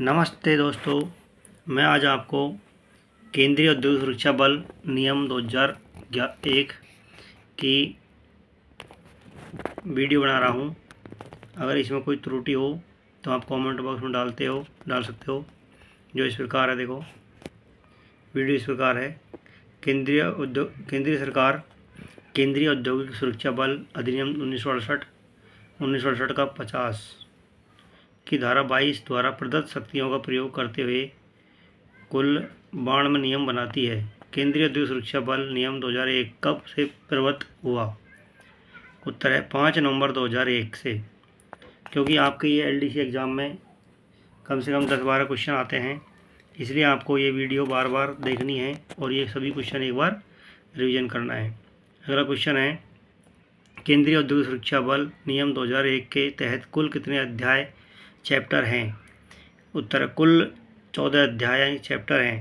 नमस्ते दोस्तों मैं आज आपको केंद्रीय उद्योग सुरक्षा बल नियम दो हज़ार एक की वीडियो बना रहा हूँ अगर इसमें कोई त्रुटि हो तो आप कमेंट बॉक्स में डालते हो डाल सकते हो जो इस प्रकार है देखो वीडियो इस प्रकार है केंद्रीय उद्योग केंद्रीय सरकार केंद्रीय औद्योगिक सुरक्षा बल अधिनियम उन्नीस सौ अड़सठ उन्नीस सौ अड़सठ का पचास की धारा बाईस द्वारा प्रदत्त शक्तियों का प्रयोग करते हुए कुल बाणव नियम बनाती है केंद्रीय द्वीप सुरक्षा बल नियम 2001 कब से प्रवृत्त हुआ उत्तर है पाँच नवंबर 2001 से क्योंकि आपके ये एलडीसी एग्ज़ाम में कम से कम दस बारह क्वेश्चन आते हैं इसलिए आपको ये वीडियो बार बार देखनी है और ये सभी क्वेश्चन एक बार रिवीजन करना है अगला क्वेश्चन है केंद्रीय औद्योगिक सुरक्षा बल नियम 2001 के तहत कुल कितने अध्याय चैप्टर हैं उत्तर कुल चौदह अध्याय यानी चैप्टर हैं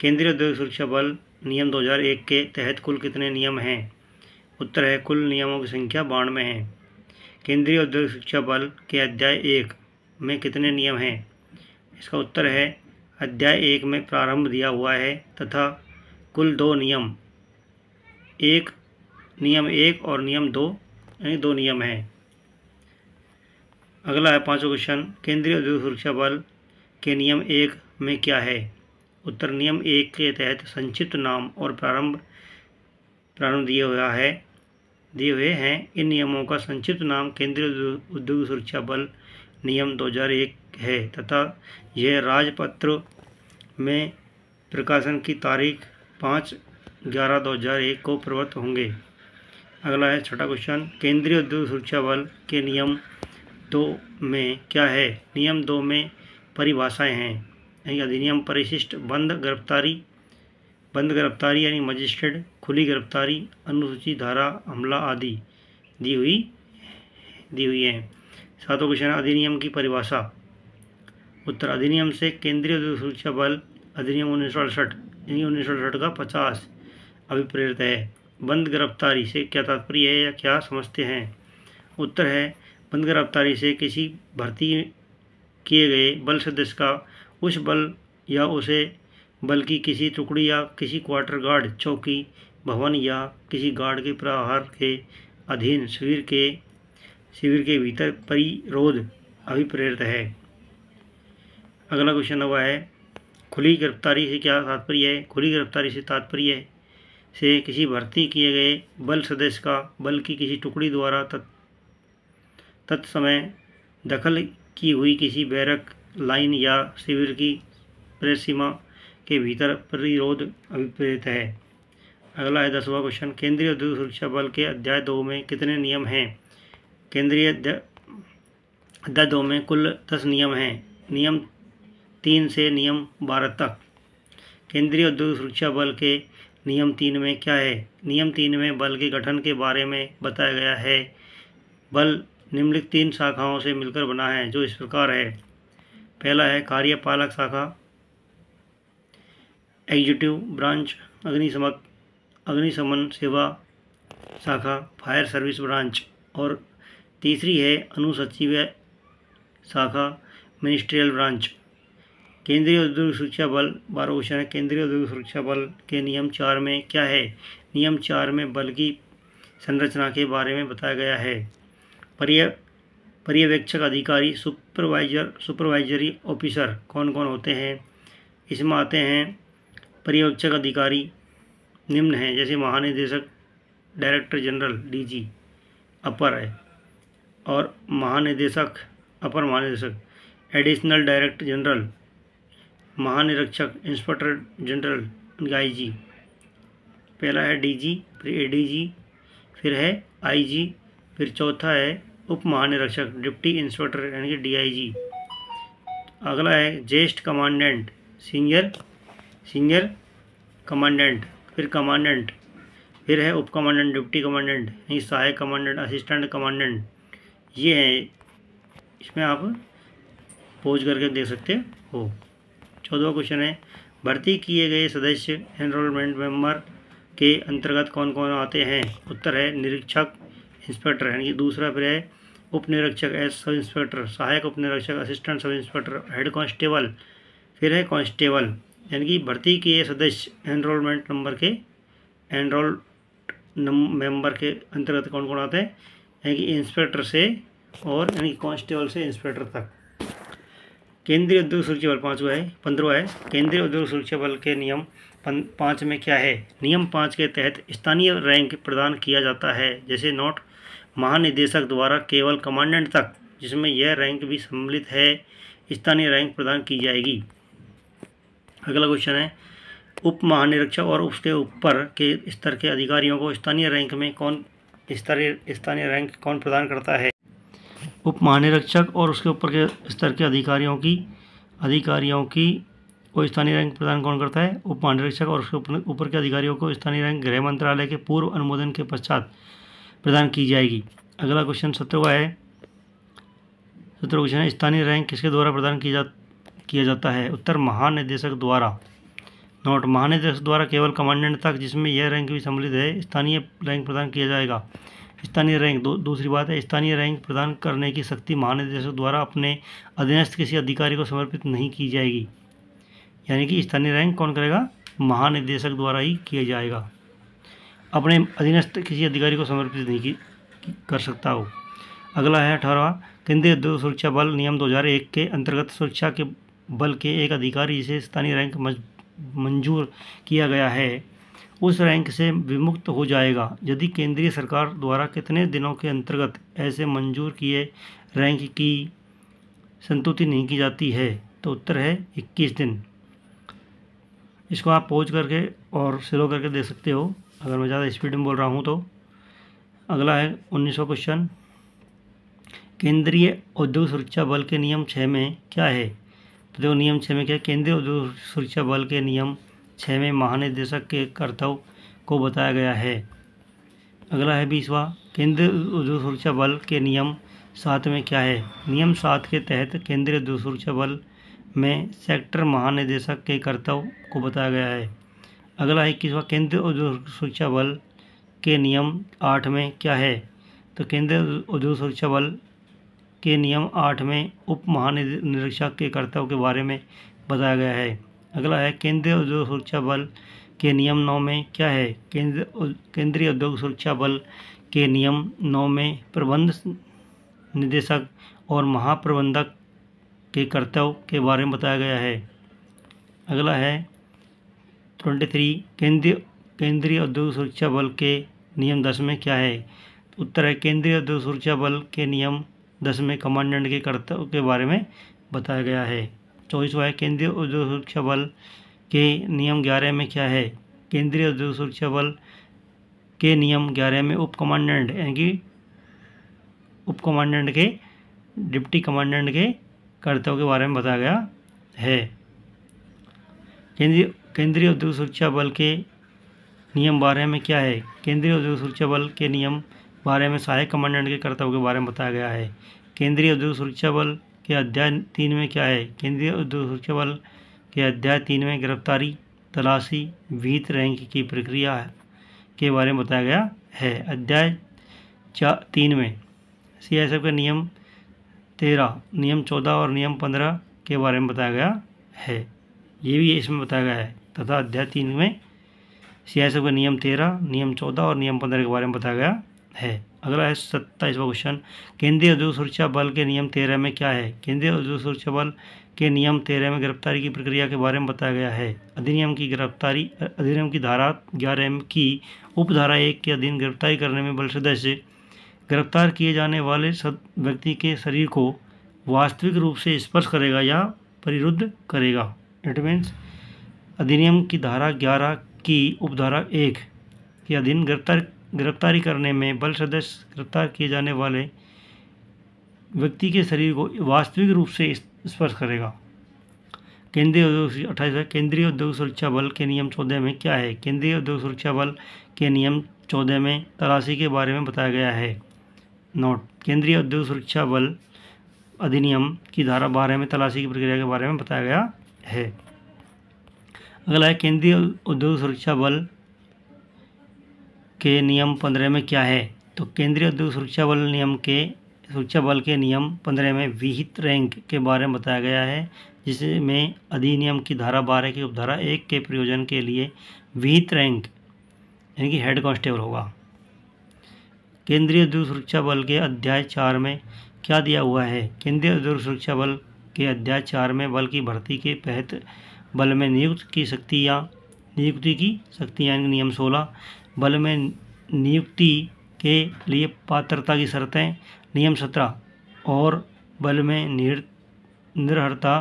केंद्रीय औद्योगिक सुरक्षा बल नियम 2001 के तहत कुल कितने नियम हैं उत्तर है कुल नियमों की संख्या बानवे हैं केंद्रीय औद्योगिक शिक्षा बल के अध्याय एक में कितने नियम हैं इसका उत्तर है अध्याय एक में प्रारंभ दिया हुआ है तथा कुल दो नियम एक नियम एक और नियम दो यानी दो नियम हैं अगला है पाँचों क्वेश्चन केंद्रीय उद्योग सुरक्षा बल के नियम एक में क्या है उत्तर नियम एक के तहत संक्षिप्त नाम और प्रारंभ प्रारंभ दिए हुआ है दिए हुए हैं इन नियमों का संक्षिप्त नाम केंद्रीय उद्योग सुरक्षा बल नियम 2001 है तथा यह राजपत्र में प्रकाशन की तारीख पाँच ग्यारह दो हज़ार एक को प्रवृत्त होंगे अगला है छठा क्वेश्चन केंद्रीय उद्योग सुरक्षा बल के नियम दो में क्या है नियम दो में परिभाषाएं हैं यानी अधिनियम परिशिष्ट बंद गिरफ्तारी बंद गिरफ्तारी यानी मजिस्ट्रेट खुली गिरफ्तारी अनुसूची धारा हमला आदि दी हुई दी हुई है सातों क्वेश्चन अधिनियम की परिभाषा उत्तर अधिनियम से केंद्रीय सुरक्षा बल अधिनियम उन्नीस सौ अड़सठ उन्नीस सौ अड़सठ का पचास अभिप्रेरित है बंद गिरफ्तारी से क्या तात्पर्य है या क्या समझते हैं उत्तर है बंद गिरफ्तारी से किसी भर्ती किए गए बल सदस्य का उस बल या उसे बल की किसी टुकड़ी या किसी क्वार्टर गार्ड चौकी भवन या किसी गार्ड के प्रहार के अधीन शिविर के शिविर के भीतर परिरोध अभिप्रेरित है अगला क्वेश्चन हुआ है खुली गिरफ्तारी से क्या तात्पर्य है खुली गिरफ्तारी से तात्पर्य से किसी भर्ती किए गए बल सदस्य का बल की किसी टुकड़ी द्वारा तत् तत्समय दखल की हुई किसी बैरक लाइन या शिविर की प्रेसीमा के भीतर प्रतिरोध अभिप्रेत है अगला है दसवा क्वेश्चन केंद्रीय उद्योग सुरक्षा बल के अध्याय दो में कितने नियम हैं केंद्रीय अध्याय दो में कुल दस नियम हैं नियम तीन से नियम बारह तक केंद्रीय उद्योग सुरक्षा बल के नियम तीन में क्या है नियम तीन में बल के गठन के बारे में बताया गया है बल निम्नलिखित तीन शाखाओं से मिलकर बना है जो इस प्रकार है पहला है कार्यपालक शाखा एग्जीक्यूटिव ब्रांच अग्निशमक अग्निशमन सेवा शाखा फायर सर्विस ब्रांच और तीसरी है अनुसचिव शाखा मिनिस्ट्रियल ब्रांच केंद्रीय औद्योगिक सुरक्षा बल बारह क्वेश्चन है केंद्रीय औद्योगिक सुरक्षा बल के नियम चार में क्या है नियम चार में बल की संरचना के बारे में बताया गया है पर्य पर्यवेक्षक अधिकारी सुपरवाइजर सुपरवाइजरी ऑफिसर कौन कौन होते हैं इसमें आते हैं पर्यवेक्षक अधिकारी निम्न हैं जैसे महानिदेशक डायरेक्टर जनरल डीजी अपर है और महानिदेशक अपर महानिदेशक एडिशनल डायरेक्टर जनरल महानिरीक्षक इंस्पेक्टर जनरल आई जी पहला है डीजी फिर एडीजी फिर है आईजी फिर चौथा है उप महानिरीक्षक डिप्टी इंस्पेक्टर यानी कि डीआईजी अगला है ज्येष्ठ कमांडेंट सीनियर सीनियर कमांडेंट फिर कमांडेंट फिर है उप कमांडेंट डिप्टी कमांडेंट यानी सहायक कमांडेंट असिस्टेंट कमांडेंट ये हैं इसमें आप पोज करके देख सकते हो चौदवा क्वेश्चन है भर्ती किए गए सदस्य एनरोलमेंट मेंबर के अंतर्गत कौन कौन आते हैं उत्तर है निरीक्षक इंस्पेक्टर यानी कि दूसरा फिर है उप निरीक्षक एस सब इंस्पेक्टर सहायक उप निरीक्षक assistant sub inspector head constable फिर है कांस्टेबल यानी कि भर्ती किए सदस्य एनरोलमेंट नंबर के एनरोल मेंबर के अंतर्गत कौन कौन आते हैं यानी कि इंस्पेक्टर से और यानी कि कांस्टेबल से इंस्पेक्टर तक केंद्रीय उद्योग सुरक्षा बल पाँचवा है पंद्रह है केंद्रीय उद्योग सुरक्षा बल के नियम पाँच में क्या है नियम पाँच के तहत स्थानीय रैंक प्रदान किया जाता है जैसे नोट महानिदेशक द्वारा केवल कमांडेंट तक जिसमें यह रैंक भी सम्मिलित है स्थानीय रैंक प्रदान की जाएगी अगला क्वेश्चन है उप महानिरीक्षक और उसके ऊपर के स्तर के अधिकारियों को स्थानीय रैंक में कौन स्तरीय स्थानीय रैंक कौन प्रदान करता है उप महानिरीक्षक और उसके ऊपर के स्तर के अधिकारियों की अधिकारियों की को स्थानीय रैंक प्रदान कौन करता है उप महानिरीक्षक और उसके ऊपर के अधिकारियों को स्थानीय रैंक गृह मंत्रालय के पूर्व अनुमोदन के पश्चात प्रदान की जाएगी अगला क्वेश्चन सत्रहवा है सत्रह क्वेश्चन है स्थानीय रैंक किसके द्वारा प्रदान किया जा किया जाता है उत्तर महानिदेशक द्वारा नोट महानिदेशक द्वारा केवल कमांडेंट तक जिसमें यह रैंक भी सम्मिलित है स्थानीय रैंक प्रदान किया जाएगा स्थानीय रैंक दो, दूसरी बात है स्थानीय रैंक प्रदान करने की शक्ति महानिदेशक द्वारा अपने अधीनस्थ किसी अधिकारी को समर्पित नहीं की जाएगी यानी कि स्थानीय रैंक कौन करेगा महानिदेशक द्वारा ही किया जाएगा अपने अधीनस्थ किसी अधिकारी को समर्पित नहीं की कर सकता हो अगला है अठारहवा केंद्रीय उद्योग सुरक्षा बल नियम 2001 के अंतर्गत सुरक्षा के बल के एक अधिकारी जिसे स्थानीय रैंक मंजूर किया गया है उस रैंक से विमुक्त हो जाएगा यदि केंद्रीय सरकार द्वारा कितने दिनों के अंतर्गत ऐसे मंजूर किए रैंक की संतुति नहीं की जाती है तो उत्तर है इक्कीस दिन इसको आप पहुँच करके और सिलो करके दे सकते हो अगर मैं ज़्यादा स्पीड में बोल रहा हूँ तो अगला है उन्नीस क्वेश्चन केंद्रीय औद्योगिक सुरक्षा बल के नियम छः में क्या है तो देखो नियम छः में क्या केंद्रीय औद्योगिक सुरक्षा बल के नियम छः में महानिदेशक के कर्तव्य को बताया गया है अगला है बीसवा केंद्रीय उद्योग सुरक्षा बल के नियम सात में क्या है नियम सात के तहत केंद्रीय उद्योग सुरक्षा बल में सेक्टर महानिदेशक के कर्तव्य को बताया गया है अगला है इक्कीसवा केंद्रीय औद्योगिक सुरक्षा बल के नियम आठ में क्या है तो केंद्रीय औद्योगिक सुरक्षा बल के नियम आठ में उप महानिरीक्षक के कर्तव्य के बारे में बताया गया है अगला है केंद्रीय औद्योगिक सुरक्षा बल के नियम नौ में क्या है केंद्र केंद्रीय औद्योगिक सुरक्षा बल के नियम नौ में प्रबंध निदेशक और महाप्रबंधक के कर्तव्य के बारे में बताया गया है अगला है ट्वेंटी थ्री केंद्रीय केंद्रीय औद्योगिक सुरक्षा बल के नियम दस में क्या है उत्तर है केंद्रीय औद्योगिक सुरक्षा बल के नियम दस में कमांडेंट के कर्तव्य के बारे में बताया गया है चौबीसवा है केंद्रीय औद्योगिक सुरक्षा बल के नियम ग्यारह में क्या है केंद्रीय औद्योगिक सुरक्षा बल के नियम ग्यारह में उप कमांडेंट यानी कि उप कमांडेंट के डिप्टी कमांडेंट के कर्तव्य के बारे में बताया गया है केंद्रीय केंद्रीय उद्योग सुरक्षा बल के नियम बारे में क्या है केंद्रीय उद्योग सुरक्षा बल के नियम बारे में सहायक कमांडेंट के कर्तव्य के बारे में बताया गया है केंद्रीय उद्योग सुरक्षा बल के अध्याय तीन में क्या है केंद्रीय उद्योग सुरक्षा बल के अध्याय तीन में गिरफ्तारी तलाशी वीत रैंक की प्रक्रिया के बारे में बताया गया है अध्याय चा तीन में सी एस एफ के नियम तेरह नियम चौदह और नियम पंद्रह के बारे में बताया गया है ये भी इसमें बताया गया है तथा अध्याय तीन में सियासत का नियम तेरह नियम चौदह और नियम पंद्रह के बारे में बताया गया है अगला है सत्ताईसवा क्वेश्चन केंद्रीय उद्योग सुरक्षा बल के नियम तेरह में क्या है केंद्रीय उद्योग सुरक्षा बल के नियम तेरह में गिरफ्तारी की प्रक्रिया के बारे में बताया गया है अधिनियम की गिरफ्तारी अधिनियम की धारा ग्यारह की उपधारा एक के अधीन गिरफ्तारी करने में बल सदस्य गिरफ्तार किए जाने वाले सद व्यक्ति के शरीर को वास्तविक रूप से स्पर्श करेगा या परिरुद्ध करेगा इट मीन्स अधिनियम की धारा 11 की उपधारा एक के अधीन गिरफ्तार गिरफ्तारी करने में बल सदस्य गिरफ्तार किए जाने वाले व्यक्ति के शरीर को वास्तविक रूप से स्पर्श करेगा केंद्रीय उद्योग अट्ठाईस केंद्रीय उद्योग सुरक्षा बल के नियम चौदह में क्या है केंद्रीय उद्योग सुरक्षा बल के नियम चौदह में तलाशी के बारे में बताया गया है नोट केंद्रीय उद्योग सुरक्षा बल अधिनियम की धारा बारह में तलाशी की प्रक्रिया के बारे में बताया गया है अगला है केंद्रीय उद्योग सुरक्षा बल के नियम पंद्रह में क्या है तो केंद्रीय उद्योग सुरक्षा बल नियम के सुरक्षा बल के नियम पंद्रह में विहित रैंक के बारे में बताया गया है जिसमें अधिनियम की धारा बारह की उपधारा एक के प्रयोजन के लिए विहित रैंक यानी कि हेड कांस्टेबल होगा केंद्रीय उद्योग सुरक्षा बल के अध्याय चार में क्या दिया हुआ है केंद्रीय उद्योग सुरक्षा बल के अध्याय चार में बल की भर्ती के तहत बल में नियुक्त की शक्ति या नियुक्ति की शक्ति यानी नियम सोलह बल में नियुक्ति के लिए पात्रता की शर्तें नियम सत्रह और बल में निर निर्हरता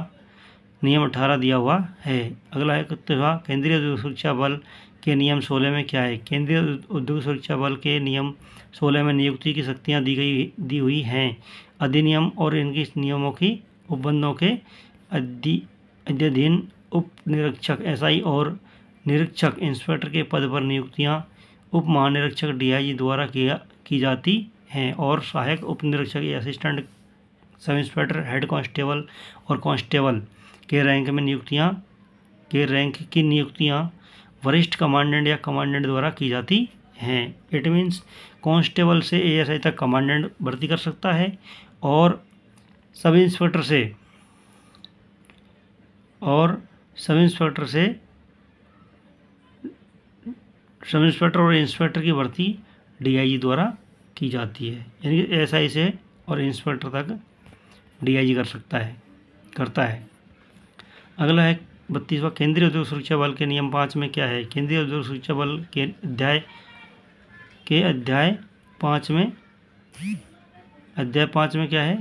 नियम अठारह दिया हुआ है अगला एक तो केंद्रीय उद्योग सुरक्षा बल के नियम सोलह में क्या है केंद्रीय उद्योग सुरक्षा बल के नियम सोलह में नियुक्ति की शक्तियाँ दी गई दी हुई हैं अधिनियम और इनकी नियमों की उपबंधों के अधि अध्यधीन उप निरीक्षक एस और निरीक्षक इंस्पेक्टर के पद पर नियुक्तियाँ उप महानिरीक्षक डी द्वारा किया की जाती हैं और सहायक उप निरीक्षक या assistant sub inspector head constable और कांस्टेबल के रैंक में नियुक्तियां के रैंक की नियुक्तियां वरिष्ठ कमांडेंट या कमांडेंट द्वारा की जाती हैं इट मीन्स कांस्टेबल से एएसआई तक कमांडेंट भर्ती कर सकता है और सब इंस्पेक्टर से और सब इंस्पेक्टर से सब इंस्पेक्टर और इंस्पेक्टर की भर्ती डीआईजी द्वारा की जाती है यानी कि एसआई से और इंस्पेक्टर तक डीआईजी कर सकता है करता है अगला है बत्तीसवा केंद्रीय उद्योग सुरक्षा बल के नियम पाँच में क्या है केंद्रीय उद्योग सुरक्षा बल के अध्याय के अध्याय पाँच में अध्याय पाँच में क्या है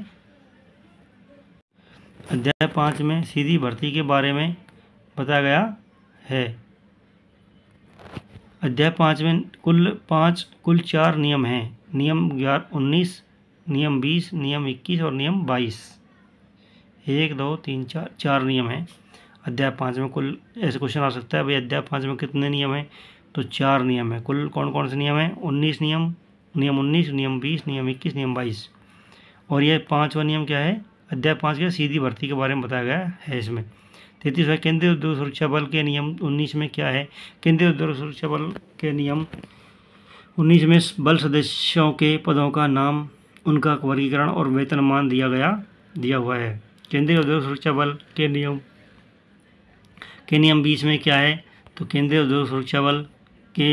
अध्याय पाँच में सीधी भर्ती के बारे में बताया गया है अध्याय पाँच में कुल पाँच कुल चार नियम हैं नियम ग्यारह उन्नीस नियम बीस नियम इक्कीस और नियम बाईस एक दो तीन चार चार नियम हैं अध्याय पाँच में कुल ऐसे क्वेश्चन आ सकता है भाई अध्याय पाँच में कितने नियम हैं तो चार नियम हैं कुल कौन कौन से नियम हैं उन्नीस नियम नियम उन्नीस नियम बीस नियम इक्कीस नियम बाईस और यह पाँचवा नियम क्या है अध्याय पाँच का सीधी भर्ती के बारे में बताया गया है इसमें तैतीसवा केंद्रीय उद्योग सुरक्षा बल के नियम उन्नीस में क्या है केंद्रीय उद्योग सुरक्षा बल के नियम उन्नीस में बल सदस्यों के पदों का नाम उनका वर्गीकरण और वेतनमान दिया गया दिया हुआ है केंद्रीय उद्योग सुरक्षा बल के नियम के नियम बीस में क्या है तो केंद्रीय उद्योग सुरक्षा बल के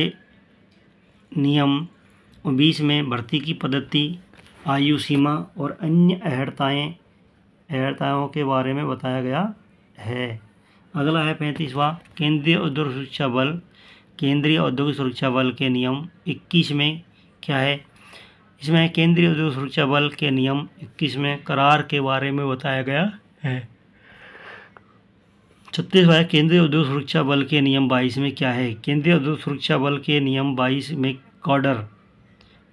नियम बीस में भर्ती की पद्धति आयु सीमा और अन्य अहर्ताएँ अहर्ताओं के बारे में बताया गया है अगला है पैंतीसवा केंद्रीय औद्योगिक सुरक्षा बल केंद्रीय औद्योगिक सुरक्षा बल के नियम इक्कीस में क्या है इसमें केंद्रीय औद्योगिक सुरक्षा बल के नियम इक्कीस में करार के बारे में बताया गया है छत्तीसवा है केंद्रीय उद्योग सुरक्षा बल के नियम बाईस में क्या है केंद्रीय उद्योग सुरक्षा बल के नियम बाईस में काडर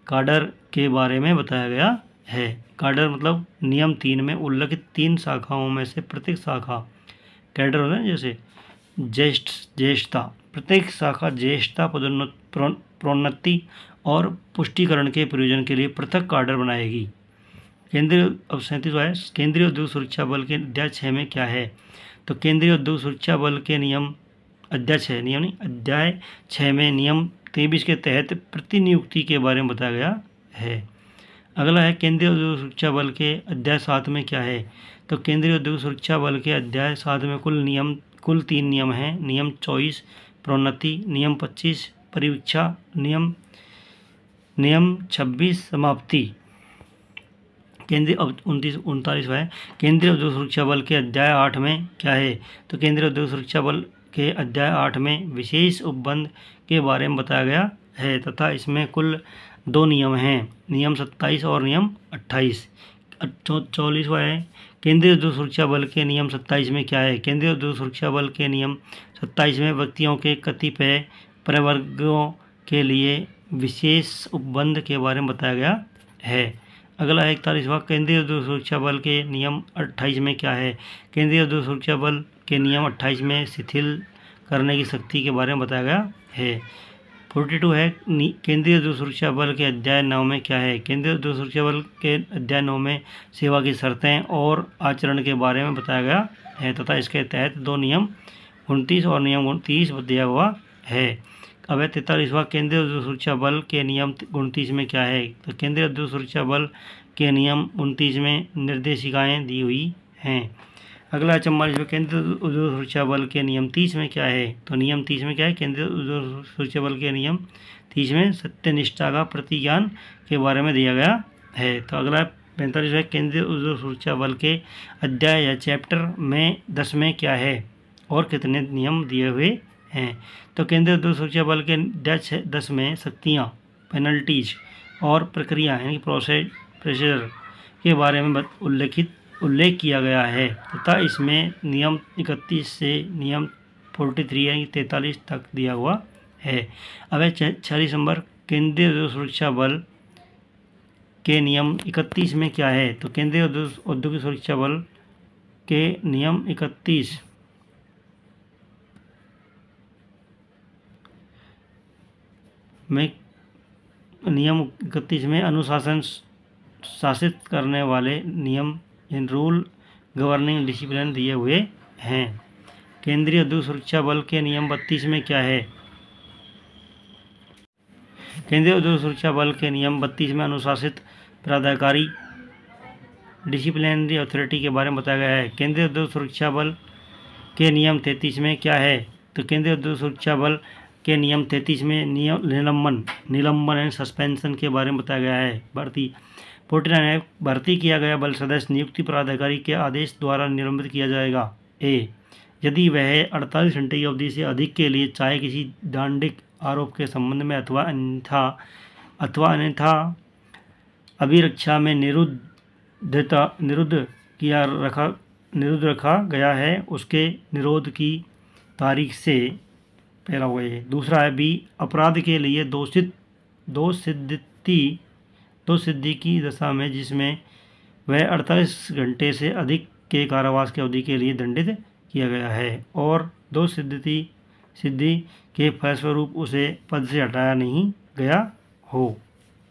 काडर के बारे में बताया गया है काडर मतलब नियम तीन में उल्लिखित तीन शाखाओं में से प्रत्येक शाखा कैडर होते हैं जैसे ज्येष्ठ ज्येष्ठता प्रत्येक शाखा ज्येष्ठता प्रोन्नति और पुष्टिकरण के प्रयोजन के लिए पृथक कार्डर बनाएगी केंद्रीय अब सैंतीस है केंद्रीय उद्योग सुरक्षा बल के अध्याय छः में क्या है तो केंद्रीय उद्योग सुरक्षा बल के नियम अध्याय छः नियम नहीं अध्याय छः में नियम तेईस के तहत प्रतिनियुक्ति के बारे में बताया गया है अगला है केंद्रीय उद्योग सुरक्षा बल के अध्याय सात में क्या है तो केंद्रीय औद्योगिक सुरक्षा बल के अध्याय सात में कुल नियम कुल तीन नियम हैं नियम चौबीस प्रोन्नति नियम पच्चीस परीक्षा नियम नियम छब्बीस समाप्ति केंद्रीय अब उनतीस उनतालीस है केंद्रीय उद्योग सुरक्षा बल के अध्याय आठ में क्या है तो केंद्रीय उद्योग सुरक्षा बल के अध्याय आठ में विशेष उपबंध के बारे में बताया गया है तथा इसमें कुल दो नियम हैं नियम सत्ताईस और नियम अट्ठाईस चौलीसवा है केंद्रीय उद्योग सुरक्षा बल के नियम सत्ताईस में क्या है केंद्रीय उद्योग सुरक्षा बल के नियम सत्ताईस में व्यक्तियों के कतिपय प्रवर्गों के लिए विशेष उपबंध के बारे में बताया गया है अगला है इकतालीसवा केंद्रीय उद्योग सुरक्षा बल के नियम अट्ठाईस में क्या है केंद्रीय उद्योग सुरक्षा बल के नियम अट्ठाईस में शिथिल करने की शक्ति के बारे में बताया गया है फोर्टी टू है केंद्रीय दूर सुरक्षा बल के अध्याय नौ में क्या है केंद्रीय जो सुरक्षा बल के अध्याय नौ में सेवा की शर्तें और आचरण के बारे में बताया गया है तथा इसके तहत दो नियम उनतीस और नियम उनतीस दिया हुआ है अब है तैतालीसवा केंद्रीय दूर सुरक्षा बल के नियम उनतीस में क्या है तो केंद्रीय दूर सुरक्षा बल के नियम उनतीस में निर्देशिकाएँ दी हुई हैं अगला चम्बल जो केंद्रीय उद्योग सुरक्षा बल के नियम तीस में क्या है तो नियम तीस में क्या है केंद्रीय उद्योग सुरक्षा बल के नियम तीस में सत्यनिष्ठा का प्रतिज्ञान के बारे में दिया गया है तो अगला पैंतालीस है केंद्रीय उद्योग सुरक्षा बल के अध्याय या चैप्टर में दस में क्या है और कितने नियम दिए हुए हैं तो केंद्रीय उद्योग सुरक्षा बल के अध्याय दस में शक्तियाँ पेनल्टीज और प्रक्रिया यानी प्रोसेस प्रोसीजर के बारे में उल्लेखित उल्लेख किया गया है तथा इसमें नियम इकतीस से नियम फोर्टी थ्री यानी तैंतालीस तक दिया हुआ है अब है छः दिसंबर केंद्रीय उद्योग सुरक्षा बल के नियम इकतीस में क्या है तो केंद्रीय औद्योगिक सुरक्षा बल के नियम इकतीस में नियम इकतीस में अनुशासन शासित करने वाले नियम जिन रूल गवर्निंग डिसिप्लिन दिए हुए हैं केंद्रीय उद्योग सुरक्षा बल के नियम बत्तीस में क्या है केंद्रीय उद्योग सुरक्षा बल के नियम बत्तीस में अनुशासित प्राधिकारी डिसिप्लिनरी अथॉरिटी के बारे में बताया गया है केंद्रीय उद्योग सुरक्षा बल के नियम तैंतीस में क्या है तो केंद्रीय उद्योग सुरक्षा बल के नियम तैंतीस में नियम निलंबन निलंबन एंड सस्पेंशन के बारे में बताया गया है भारतीय फोर्टी नाइन भर्ती किया गया बल सदस्य नियुक्ति प्राधिकारी के आदेश द्वारा निलंबित किया जाएगा ए यदि वह अड़तालीस घंटे की अवधि से अधिक के लिए चाहे किसी दांडिक आरोप के संबंध में अथवा अन्यथा अथवा अन्यथा अभिरक्षा में निरुद्धता निरुद्ध किया रखा निरुद्ध रखा गया है उसके निरोध की तारीख से पहला हुआ है दूसरा है बी अपराध के लिए दोषित दोष सिद्धि तो सिद्दीकी दशा में जिसमें वह 48 घंटे से अधिक के कारावास की अवधि के लिए दंडित किया गया है और दो सिद्धि सिद्धि के फलस्वरूप उसे पद से हटाया नहीं गया हो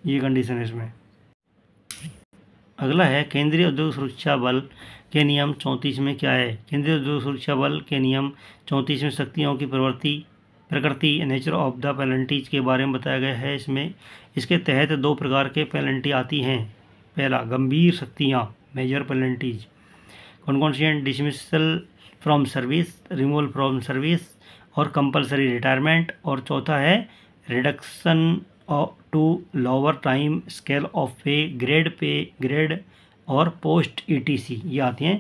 ये कंडीशन है इसमें अगला है केंद्रीय उद्योग सुरक्षा बल के नियम चौंतीस में क्या है केंद्रीय उद्योग सुरक्षा बल के नियम चौंतीस में शक्तियों की प्रवृत्ति प्रकृति नेचर ऑफ द पेनल्टीज के बारे में बताया गया है इसमें इसके तहत दो प्रकार के पेनल्टी आती हैं पहला गंभीर शक्तियाँ मेजर पेनल्टीज कौन कौन सी हैं dismissal from service removal from service और कंपलसरी रिटायरमेंट और चौथा है reduction to lower time scale of pay grade pay grade और पोस्ट सी e ये आती हैं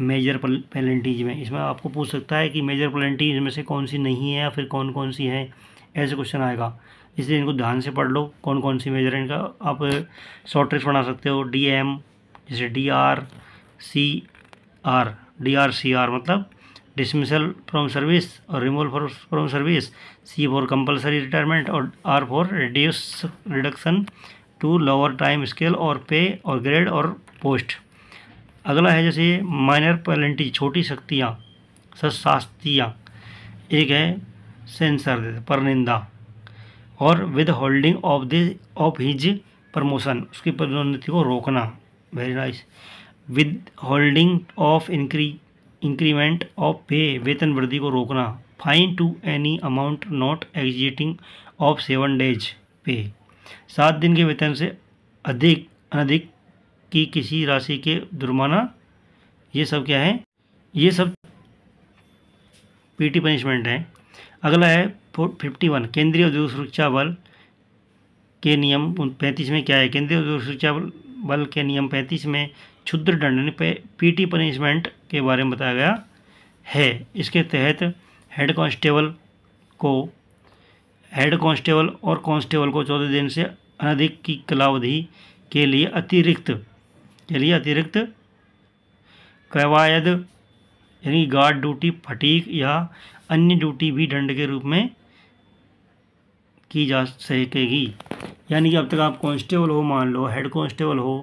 मेजर पेनल्टीज में इसमें आपको पूछ सकता है कि मेजर पेनल्टीज में से कौन सी नहीं है या फिर कौन कौन सी हैं ऐसे क्वेश्चन आएगा इसलिए इनको ध्यान से पढ़ लो कौन कौन सी मेजर इनका आप शॉर्ट ट्रिक्स बना सकते हो डी एम जैसे D R C R D R C R मतलब डिसमिसल फ्रॉम सर्विस और removal from service C for compulsory retirement और R for reduce reduction to lower time scale और पे और grade और पोस्ट अगला है जैसे माइनर पेलेंटी छोटी शक्तियाँ सशास्तियाँ एक है सेंसर परनिंदा और withholding of the of his promotion उसकी पदोन्नति को रोकना very nice withholding of इंक्री इंक्रीमेंट ऑफ पे वेतन वृद्धि को रोकना fine to any amount not exceeding of seven days pay सात दिन के वेतन से अधिक अनधिक की किसी राशि के जुर्माना ये सब क्या है ये सब पीटी पनिशमेंट है अगला है फिफ्टी वन केंद्रीय उद्योग सुरक्षा बल के नियम पैंतीस में क्या है केंद्रीय उद्योग सुरक्षा बल के नियम पैंतीस में क्षुद्र दंड पे पीटी पनिशमेंट के बारे में बताया गया है इसके तहत हेड कांस्टेबल को हेड कांस्टेबल और कांस्टेबल को चौदह दिन से अनधिक की कलावधि के लिए अतिरिक्त चलिए अतिरिक्त कवायद यानी गार्ड ड्यूटी फटीक या अन्य ड्यूटी भी दंड के रूप में की जा सकेगी यानी कि अब तक आप कांस्टेबल हो मान लो हेड कांस्टेबल हो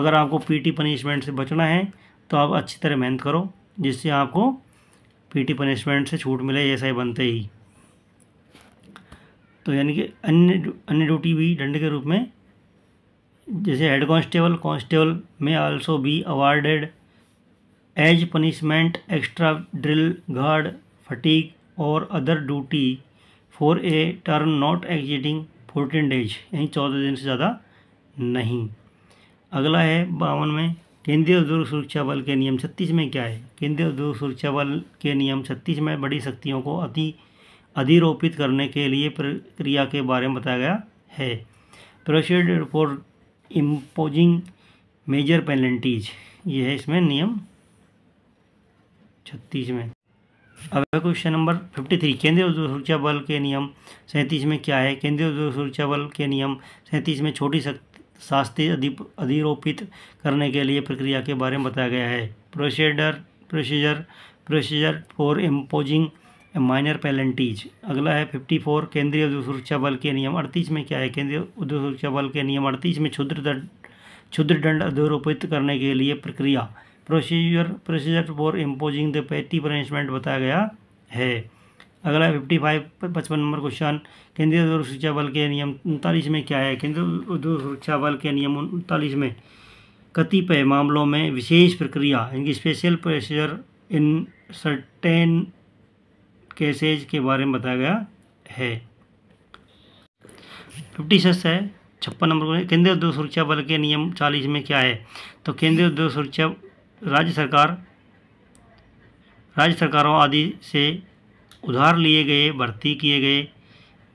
अगर आपको पीटी पनिशमेंट से बचना है तो आप अच्छी तरह मेहनत करो जिससे आपको पीटी पनिशमेंट से छूट मिले ऐसा ही बनते ही तो यानी कि अन्य अन्य ड्यूटी भी दंड के रूप में जैसे हेड कांस्टेबल कांस्टेबल में also be awarded as punishment extra drill guard fatigue और other duty for a turn not exceeding fourteen days यानी चौदह दिन से ज़्यादा नहीं अगला है बावन में केंद्रीय उद्योग सुरक्षा बल के नियम छत्तीस में क्या है केंद्रीय उद्योग सुरक्षा बल के नियम छत्तीस में बड़ी शक्तियों को अति अधिरोपित करने के लिए प्रक्रिया के बारे में बताया गया है procedure for imposing major penalties ये है इसमें नियम छत्तीस में अब क्वेश्चन नंबर फिफ्टी थ्री केंद्रीय उद्योग सुरक्षा बल के नियम सैंतीस में क्या है केंद्रीय उद्योग सुरक्षा बल के नियम सैंतीस में छोटी शास्त्री अधिरोपित करने के लिए प्रक्रिया के बारे में बताया गया है procedure procedure procedure for imposing minor penalties अगला है फिफ्टी फोर केंद्रीय उद्योग सुरक्षा बल के नियम अड़तीस में क्या है केंद्रीय उद्योग सुरक्षा बल के नियम अड़तीस में क्षुद्र दंड क्षुद्र दंड अधोरोपित करने के लिए प्रक्रिया procedure procedure for imposing the petty punishment बताया गया है अगला है फिफ्टी फाइव पचपन नंबर क्वेश्चन केंद्रीय उद्योग सुरक्षा बल के नियम उनतालीस में क्या है केंद्रीय उद्योग सुरक्षा बल के नियम उनतालीस में कतिपय मामलों में विशेष प्रक्रिया इनकी special procedure in certain cases के बारे में बताया गया है फिफ्टी सिक्स है छप्पन नंबर केंद्रीय उद्योग सुरक्षा बल के नियम चालीस में क्या है तो केंद्रीय उद्योग सुरक्षा राज्य सरकार राज्य सरकारों आदि से उधार लिए गए भर्ती किए गए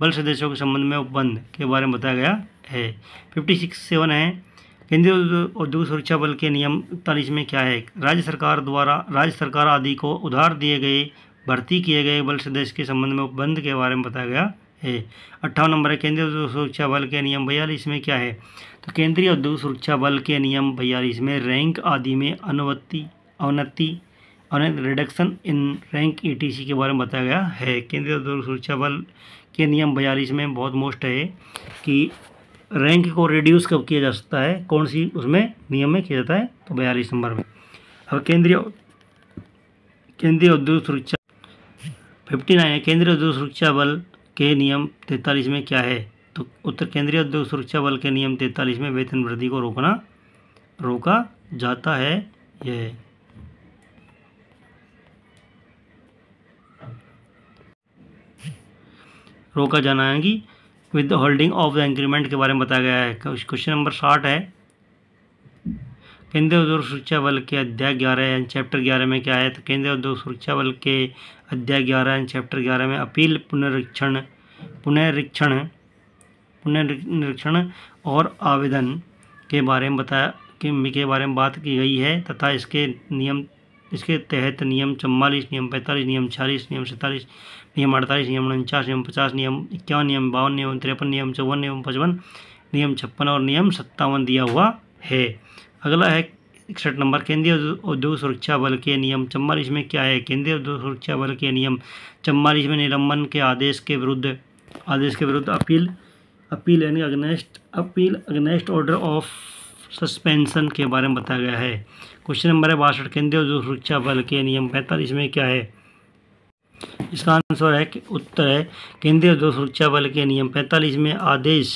बल सदस्यों के संबंध में उपबंध के बारे में बताया गया है फिफ्टी सिक्स सेवन है केंद्रीय उद्योग सुरक्षा बल के नियम इकतालीस में क्या है राज्य सरकार द्वारा राज्य सरकार आदि को उधार दिए गए भर्ती किए गए बल सदस्य के संबंध में उपबंध के बारे में बताया गया है अट्ठावन नंबर है केंद्रीय सुरक्षा बल के नियम बयालीस में क्या है तो केंद्रीय उद्योग सुरक्षा बल के नियम बयालीस में रैंक आदि में अनुवत्ति अवनति reduction in rank etc e के बारे में बताया गया है केंद्रीय उद्योग सुरक्षा बल के नियम बयालीस में बहुत मोस्ट है कि रैंक को रिड्यूस कब किया जा सकता है कौन सी उसमें नियम में किया जाता है तो बयालीस नंबर में अब केंद्रीय केंद्रीय उद्योग सुरक्षा फिफ्टी नाइन केंद्रीय उद्योग सुरक्षा बल के नियम तैंतालीस में क्या है तो उत्तर केंद्रीय उद्योग सुरक्षा बल के नियम तैंतालीस में वेतन वृद्धि को रोकना रोका जाता है यह रोका जाना है कि with the holding of the increment के बारे में बताया गया है क्वेश्चन नंबर साठ है केंद्रीय उद्योग सुरक्षा बल के अध्याय ग्यारह एंड चैप्टर ग्यारह में क्या है तो केंद्रीय उद्योग सुरक्षा बल के अध्याय ग्यारह एंड चैप्टर ग्यारह में अपील पुनरीक्षण पुनरीक्षण पुनरीक्षण और आवेदन के बारे में बताया के, के बारे में बात की गई है तथा इसके नियम इसके तहत नियम चौवालीस नियम पैंतालीस नियम छियालीस नियम सैंतालीस नियम अड़तालीस नियम उनचास नियम पचास नियम इक्यावन नियम बावन नियम तिरपन नियम चौवन नियम पचपन नियम छप्पन और नियम सत्तावन दिया हुआ है अगला है इकसठ नंबर केंद्रीय उद्योग सुरक्षा बल के नियम चम्बालीस में क्या है केंद्रीय उद्योग सुरक्षा बल के नियम चम्बालीस में निलंबन के आदेश के विरुद्ध आदेश के विरुद्ध अपील अपील यानी against appeal against order of suspension के बारे में बताया गया है क्वेश्चन नंबर है बासठ केंद्रीय उद्योग सुरक्षा बल के नियम पैंतालीस में क्या है इसका आंसर है कि उत्तर है केंद्रीय उद्योग सुरक्षा बल के नियम पैंतालीस में आदेश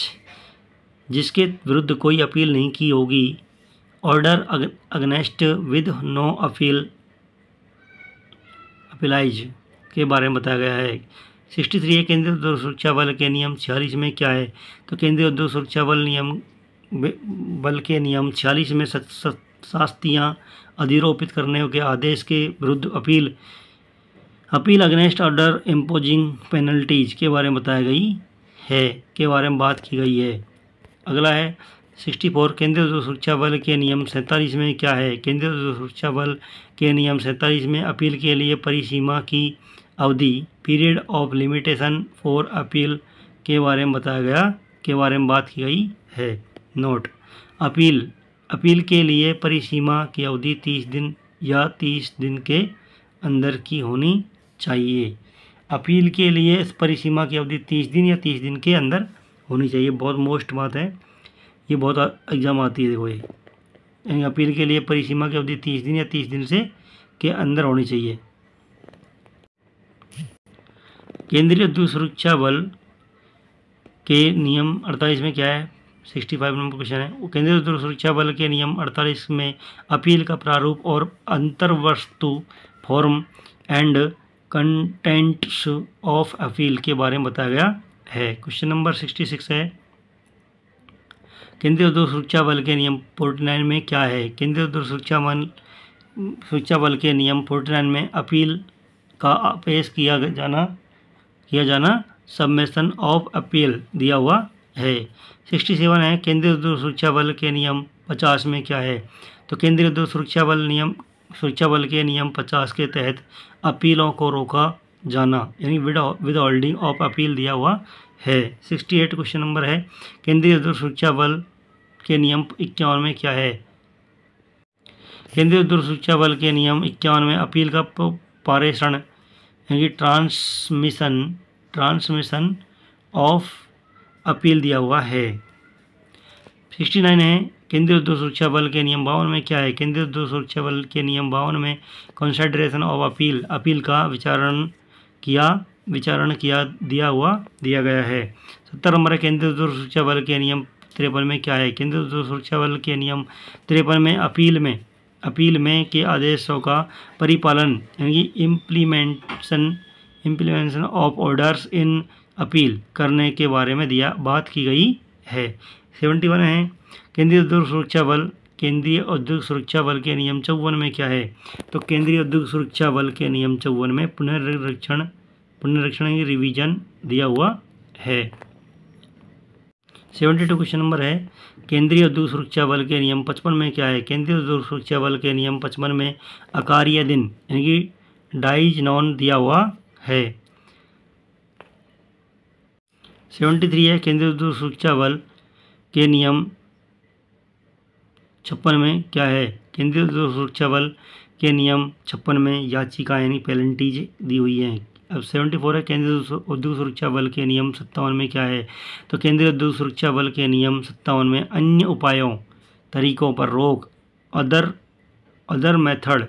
जिसके विरुद्ध कोई अपील नहीं की होगी order against with no appeal appealable के बारे में बताया गया है सिक्सटी थ्री है केंद्रीय उद्योग सुरक्षा बल के नियम छियालीस में क्या है तो केंद्रीय उद्योग सुरक्षा बल नियम बल के नियम छियालीस में शास्तियाँ अधिरोपित करने के आदेश के विरुद्ध appeal appeal against order imposing penalties के बारे में बताई गई है के बारे में बात की गई है अगला है सिक्सटी फोर केंद्रीय सुरक्षा बल के नियम सैंतालीस में क्या है केंद्रीय सुरक्षा बल के नियम सैंतालीस में अपील के लिए परिसीमा की अवधि period of limitation for appeal के बारे में बताया गया के बारे में बात की गई है नोट अपील अपील के लिए परिसीमा की अवधि तीस दिन या तीस दिन के अंदर की होनी चाहिए अपील के लिए परिसीमा की अवधि तीस दिन या तीस दिन के अंदर होनी चाहिए बहुत मोस्ट बात है ये बहुत एग्ज़ाम आती है देखो ये अपील के लिए परिसीमा की अवधि तीस दिन या तीस दिन से के अंदर होनी चाहिए केंद्रीय उद्योग सुरक्षा बल के नियम 48 में क्या है 65 नंबर क्वेश्चन है केंद्रीय उद्योग सुरक्षा बल के नियम 48 में अपील का प्रारूप और अंतर्वस्तु form and contents of appeal के बारे में बताया गया है क्वेश्चन नंबर 66 है केंद्रीय उद्योग सुरक्षा बल के नियम फोर्टी नाइन में क्या है केंद्रीय उद्योग सुरक्षा बल सुरक्षा बल के नियम फोर्टी नाइन में अपील का पेश किया जाना किया जाना सबमिशन ऑफ अपील दिया हुआ है सिक्सटी सेवन है केंद्रीय उद्योग सुरक्षा बल के नियम पचास में क्या है तो केंद्रीय उद्योग सुरक्षा बल नियम सुरक्षा बल के नियम पचास के तहत अपीलों को रोका जाना यानी विद होल्डिंग ऑफ अपील दिया हुआ है सिक्सटी एट क्वेश्चन नंबर है केंद्रीय दुर्ग सुरक्षा बल के नियम इक्यावन में क्या है केंद्रीय दुर्ग सुरक्षा बल के नियम इक्यावन में अपील का पारेषण यानी ट्रांसमिशन ट्रांसमिशन ऑफ अपील दिया हुआ है सिक्सटी नाइन है केंद्रीय उद्योग सुरक्षा बल के नियम बावन में क्या है केंद्रीय उद्योग सुरक्षा बल के नियम बावन में कंसिडरेशन ऑफ अपील अपील का विचारण किया विचारण किया दिया हुआ दिया गया है सत्तर नंबर केंद्रीय रिजर्व सुरक्षा बल के नियम तिरपन में क्या है केंद्रीय रिजर्व सुरक्षा बल के नियम तिरपन में अपील में अपील में के आदेशों का परिपालन यानी implementation implementation of orders in appeal करने के बारे में दिया बात की गई है सेवेंटी वन है केंद्रीय उद्योग सुरक्षा बल केंद्रीय औद्योगिक सुरक्षा बल के नियम चौवन में क्या है तो केंद्रीय औद्योगिक सुरक्षा बल के नियम चौवन में पुनर्रक्षण पुनरीक्षण रिवीजन दिया हुआ है सेवेंटी टू क्वेश्चन नंबर है केंद्रीय उद्योग सुरक्षा बल के नियम पचपन में क्या है केंद्रीय उद्योग सुरक्षा बल के नियम पचपन में अकार्य दिन यानी कि डाइज नॉन दिया हुआ है सेवेंटी थ्री है केंद्रीय उद्योग सुरक्षा बल के नियम छप्पन में क्या है केंद्रीय उद्योग सुरक्षा बल के नियम छप्पन में याचिका यानी पेनल्टीज दी हुई है अब सेवेंटी फोर है केंद्रीय उद्योग सुरक्षा बल के नियम सत्तावन में क्या है तो केंद्रीय उद्योग सुरक्षा बल के नियम सत्तावन में अन्य उपायों तरीकों पर रोक अदर अदर मेथड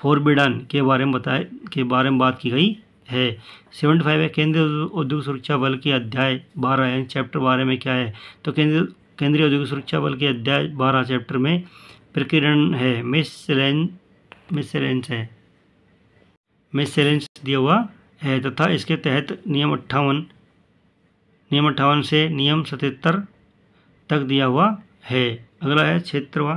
फोरबिडन के बारे में बताए के बारे में बात की गई है सेवेंटी फाइव है केंद्रीय उद्योग सुरक्षा बल के अध्याय बारह यानी चैप्टर बारह में क्या है तो केंद्रीय केंद्रीय औद्योगिक सुरक्षा बल के अध्याय बारह चैप्टर में प्रकरण है मिस मिसलेंस है मिसलेंस दिया हुआ है तथा इसके तहत नियम अट्ठावन नियम अट्ठावन से नियम सतहत्तर तक दिया हुआ है अगला है क्षेत्रवा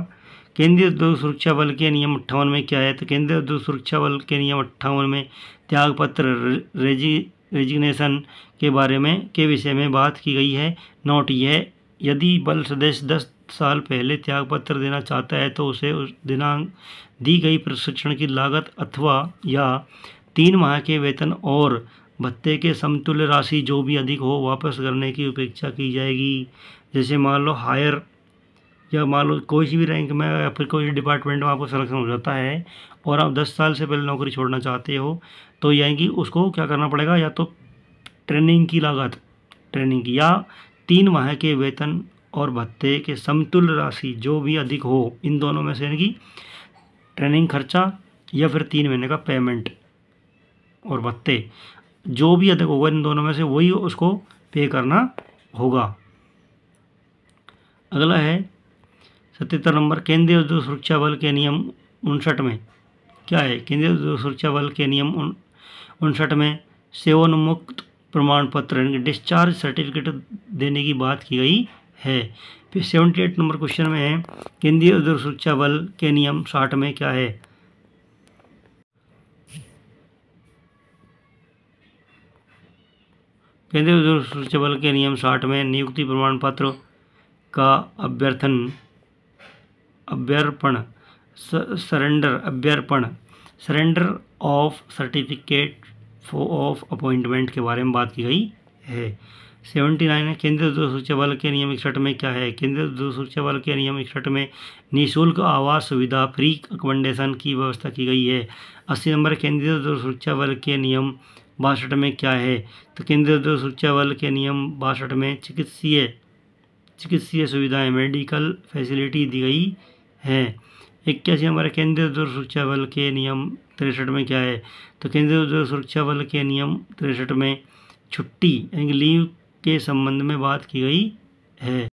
केंद्रीय उद्योग सुरक्षा बल के नियम अट्ठावन में क्या है तो केंद्रीय उद्योग सुरक्षा बल के नियम अट्ठावन में त्यागपत्र रेजी रेजिग्नेशन के बारे में के विषय में बात की गई है नोट यह यदि बल सदस्य दस साल पहले त्यागपत्र देना चाहता है तो उसे उस दिनांक दी गई प्रशिक्षण की लागत अथवा या तीन माह के वेतन और भत्ते के समतुल्य राशि जो भी अधिक हो वापस करने की उपेक्षा की जाएगी जैसे मान लो हायर या मान लो कोई सी भी रैंक में या फिर कोई डिपार्टमेंट में आपको सिलेक्शन हो जाता है और आप दस साल से पहले नौकरी छोड़ना चाहते हो तो यानी कि उसको क्या करना पड़ेगा या तो ट्रेनिंग की लागत ट्रेनिंग की या तीन माह के वेतन और भत्ते के समतुल्य राशि जो भी अधिक हो इन दोनों में से यानी कि ट्रेनिंग खर्चा या फिर तीन महीने का पेमेंट और भत्ते जो भी अधिक होगा इन दोनों में से वही उसको पे करना होगा अगला है सतहत्तर नंबर केंद्रीय उद्योग सुरक्षा बल के नियम उनसठ में क्या है केंद्रीय उद्योग सुरक्षा बल के नियम उनसठ में सेवनमुक्त प्रमाण पत्र यानी डिस्चार्ज सर्टिफिकेट देने की बात की गई है फिर सेवेंटी एट नंबर क्वेश्चन में है केंद्रीय उद्योग सुरक्षा बल के नियम साठ में क्या है केंद्रीय उद्योग सुरक्षा बल के नियम साठ में नियुक्ति प्रमाण पत्र का अभ्यर्थन अभ्यर्पण सरेंडर अभ्यर्पण surrender of certificate of appointment के बारे में बात की गई है सेवेंटी नाइन है केंद्रीय उद्योग सुरक्षा बल के नियम इकसठ में क्या है केंद्रीय उद्योग सुरक्षा बल के नियम इकसठ में निःशुल्क आवास सुविधा फ्री अकोमोडेशन की व्यवस्था की गई है अस्सी नंबर केंद्रीय उद्योग सुरक्षा बल के नियम बासठ में क्या है तो केंद्रीय दूर सुरक्षा बल के नियम बासठ में चिकित्सीय चिकित्सीय सुविधाएं मेडिकल फैसिलिटी दी गई है इक्यासी हमारे केंद्रीय दूर सुरक्षा बल के नियम तिरसठ में क्या है तो केंद्रीय दूर सुरक्षा बल के नियम तिरसठ में छुट्टी यानी लीव के संबंध में बात की गई है